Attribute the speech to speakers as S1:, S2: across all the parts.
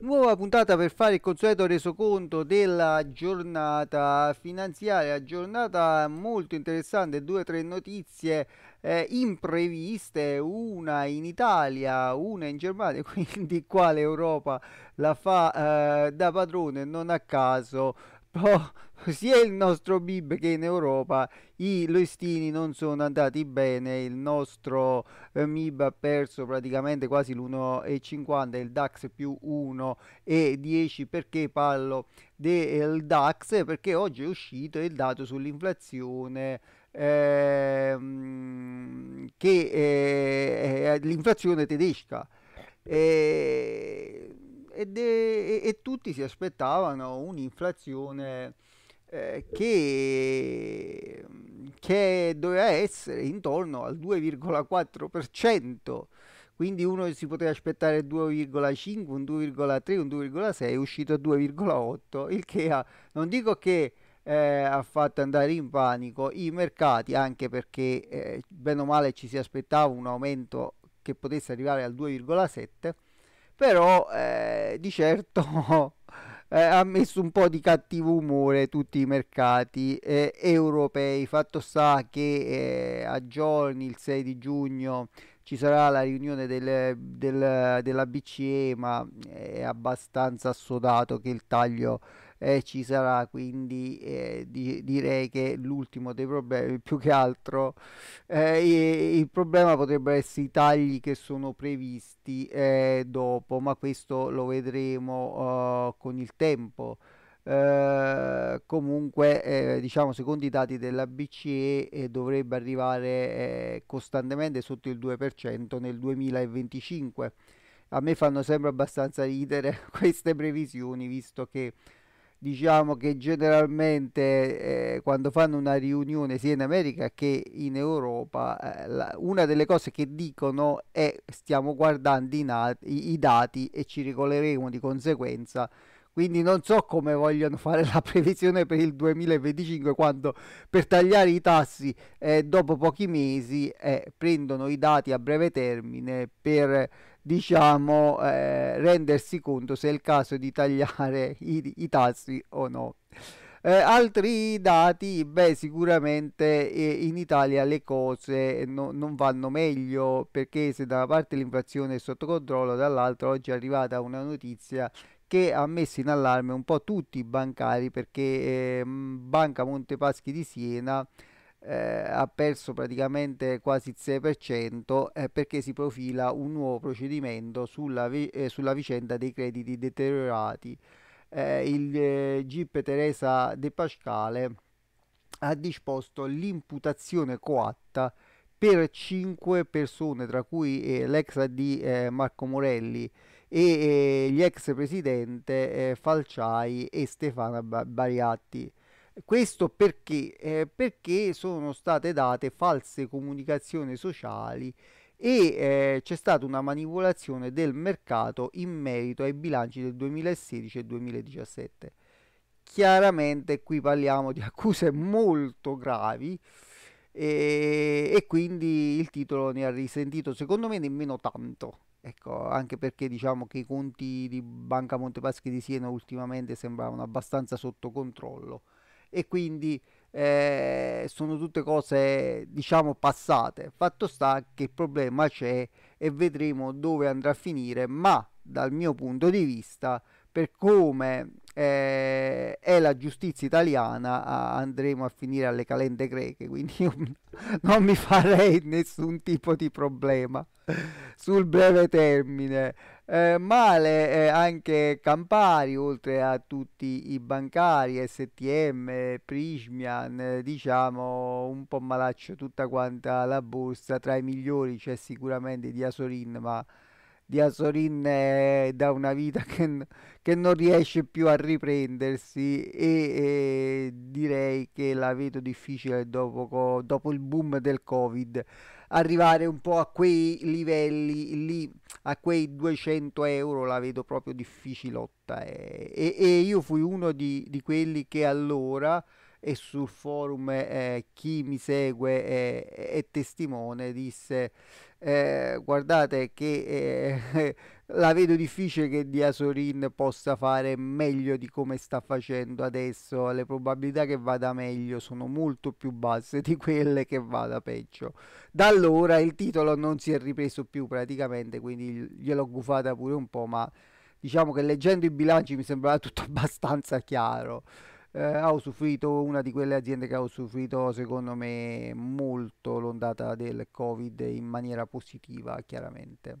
S1: Nuova puntata per fare il consueto resoconto della giornata finanziaria, giornata molto interessante, due o tre notizie eh, impreviste, una in Italia, una in Germania, quindi quale Europa la fa eh, da padrone, non a caso però oh, sia il nostro Bib che in Europa i listini non sono andati bene, il nostro eh, Mib ha perso praticamente quasi l'1,50, il DAX più 1,10 perché parlo del eh, DAX? Perché oggi è uscito il dato sull'inflazione ehm, che è, eh, è l'inflazione tedesca. e eh, e, de, e, e tutti si aspettavano un'inflazione eh, che, che, doveva essere intorno al 2,4%, quindi uno si poteva aspettare 2,5, un 2,3, un 2,6, è uscito 2,8, il che ha, non dico che eh, ha fatto andare in panico i mercati, anche perché eh, bene o male ci si aspettava un aumento che potesse arrivare al 2,7 però eh, di certo eh, ha messo un po' di cattivo umore tutti i mercati eh, europei. Fatto sta che eh, a giorni, il 6 di giugno, ci sarà la riunione del, del, della BCE, ma è abbastanza assodato che il taglio eh, ci sarà, quindi eh, di, direi che l'ultimo dei problemi, più che altro eh, il problema potrebbero essere i tagli che sono previsti eh, dopo, ma questo lo vedremo oh, con il tempo. Uh, comunque eh, diciamo secondo i dati della BCE eh, dovrebbe arrivare eh, costantemente sotto il 2% nel 2025 a me fanno sempre abbastanza ridere queste previsioni visto che diciamo che generalmente eh, quando fanno una riunione sia in America che in Europa, eh, la, una delle cose che dicono è stiamo guardando i, nati, i dati e ci regoleremo di conseguenza. Quindi non so come vogliono fare la previsione per il 2025 quando per tagliare i tassi eh, dopo pochi mesi eh, prendono i dati a breve termine per diciamo eh, rendersi conto se è il caso di tagliare i, i tassi o no. Eh, altri dati, beh sicuramente eh, in Italia le cose no, non vanno meglio perché se da una parte l'inflazione è sotto controllo, dall'altra oggi è arrivata una notizia che ha messo in allarme un po' tutti i bancari perché eh, Banca Montepaschi di Siena eh, ha perso praticamente quasi il 6% eh, perché si profila un nuovo procedimento sulla, vi eh, sulla vicenda dei crediti deteriorati. Eh, il eh, GIP Teresa De Pascale ha disposto l'imputazione coatta per 5 persone, tra cui eh, l'ex di eh, Marco Morelli e eh, gli ex presidente eh, Falciai e Stefana Bariatti. Questo perché? Eh, perché sono state date false comunicazioni sociali e eh, c'è stata una manipolazione del mercato in merito ai bilanci del 2016 e 2017. Chiaramente qui parliamo di accuse molto gravi e, eh, e quindi il titolo ne ha risentito secondo me nemmeno tanto. Ecco, anche perché diciamo che i conti di Banca Montepaschi di Siena ultimamente sembravano abbastanza sotto controllo e quindi eh, sono tutte cose diciamo passate fatto sta che il problema c'è e vedremo dove andrà a finire ma dal mio punto di vista per come eh, è la giustizia italiana a, andremo a finire alle calende greche, quindi io non mi farei nessun tipo di problema sul breve termine. Eh, male eh, anche Campari, oltre a tutti i bancari, STM, Prismian, diciamo un po' malaccio tutta quanta la borsa, tra i migliori c'è sicuramente Diasorin, ma di Asorin è da una vita che, che, non riesce più a riprendersi e, e direi che la vedo difficile dopo, dopo, il boom del covid arrivare un po' a quei livelli lì a quei 200 euro la vedo proprio difficilotta eh. e, e, io fui uno di, di quelli che allora e sul forum eh, chi mi segue eh, è testimone disse eh, guardate che eh, la vedo difficile che Diasorin possa fare meglio di come sta facendo adesso le probabilità che vada meglio sono molto più basse di quelle che vada peggio da allora il titolo non si è ripreso più praticamente quindi gliel'ho gufata pure un po' ma diciamo che leggendo i bilanci mi sembrava tutto abbastanza chiaro eh, ha usufruito una di quelle aziende che ha usufruito secondo me molto l'ondata del covid in maniera positiva chiaramente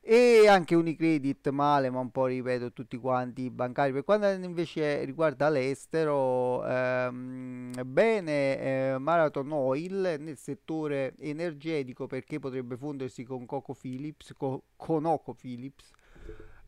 S1: e anche Unicredit male ma un po' ripeto tutti quanti bancari per quanto invece riguarda l'estero ehm, bene eh, Marathon Oil nel settore energetico perché potrebbe fondersi con Coco Philips co- Conoco Phillips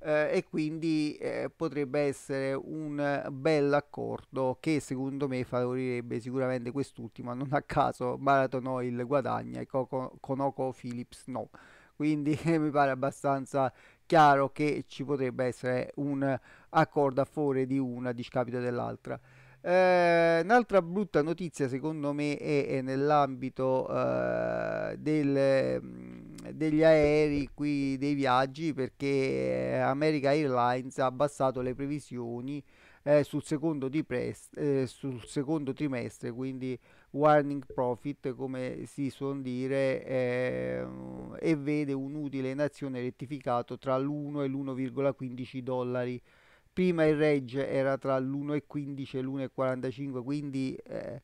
S1: eh, e quindi eh, potrebbe essere un bel accordo che secondo me favorirebbe sicuramente quest'ultimo, non a caso Marathon Oil guadagna e Coco, Conoco Phillips no. Quindi mi pare abbastanza chiaro che ci potrebbe essere un accordo a favore di una a discapito dell'altra. Eh, un'altra brutta notizia secondo me è, è nell'ambito eh, del, mm, degli aerei qui dei viaggi perché eh, America Airlines ha abbassato le previsioni eh, sul, secondo dipres- eh, sul, secondo trimestre, quindi warning profit come si suol dire, eh, e vede un utile in azione rettificato tra l'1 e l'1,15 dollari. Prima il range era tra l'1,15 e l'1,45, quindi eh,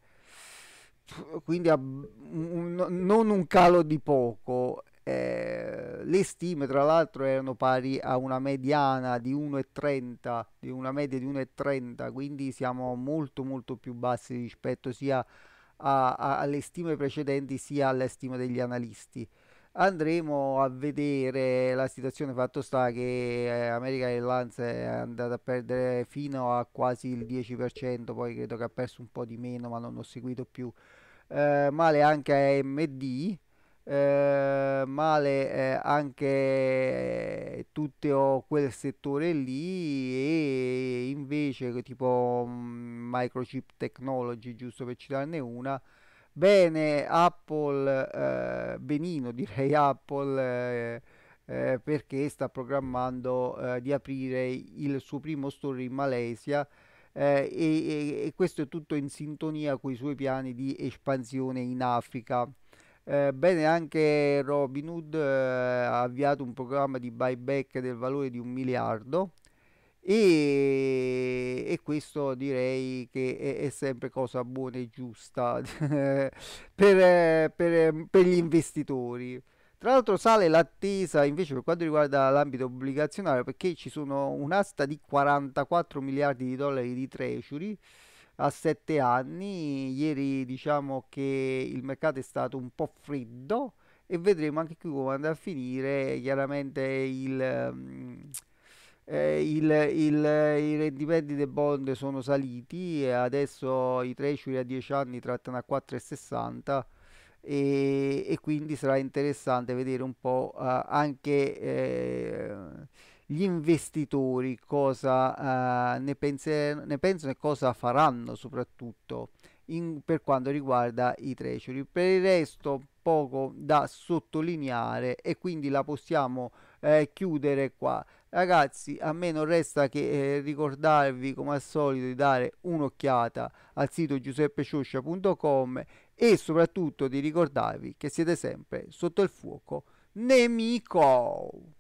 S1: quindi non un calo di poco eh, le stime tra l'altro erano pari a una mediana di 1,30 di una media di 1,30 quindi siamo molto molto più bassi rispetto sia a, a, alle stime precedenti sia alle stime degli analisti andremo a vedere la situazione fatto sta che eh, American Airlines è andata a perdere fino a quasi il 10% poi credo che ha perso un po' di meno ma non ho seguito più eh, male anche AMD eh, male eh, anche eh, tutto quel settore lì e invece tipo mm, microchip technology giusto per citarne una bene Apple eh, benino direi Apple eh, perché sta programmando di aprire il suo primo store in Malesia e, e, e questo è tutto in sintonia con i suoi piani di espansione in Africa eh, bene, anche Robin Hood eh, ha avviato un programma di buyback del valore di un miliardo e, e questo direi che è, è, sempre cosa buona e giusta per, per, per, gli investitori. Tra l'altro sale l'attesa invece per quanto riguarda l'ambito obbligazionario perché ci sono un'asta di 44 miliardi di dollari di treasury a 7 anni. Ieri diciamo che il mercato è stato un po' freddo e vedremo anche qui come andrà a finire chiaramente il, mm, eh, il, il, i rendimenti dei bond sono saliti e adesso i treasury a 10 anni trattano a 4,60 e, e quindi sarà interessante vedere un po' eh, anche eh, gli investitori cosa eh, ne, penser- ne, pensano e cosa faranno soprattutto in, per quanto riguarda i treasury. Per il resto poco da sottolineare e quindi la possiamo eh, chiudere qua. Ragazzi, a me non resta che eh, ricordarvi come al solito di dare un'occhiata al sito giuseppescioscia.com e soprattutto di ricordarvi che siete sempre sotto il fuoco nemico.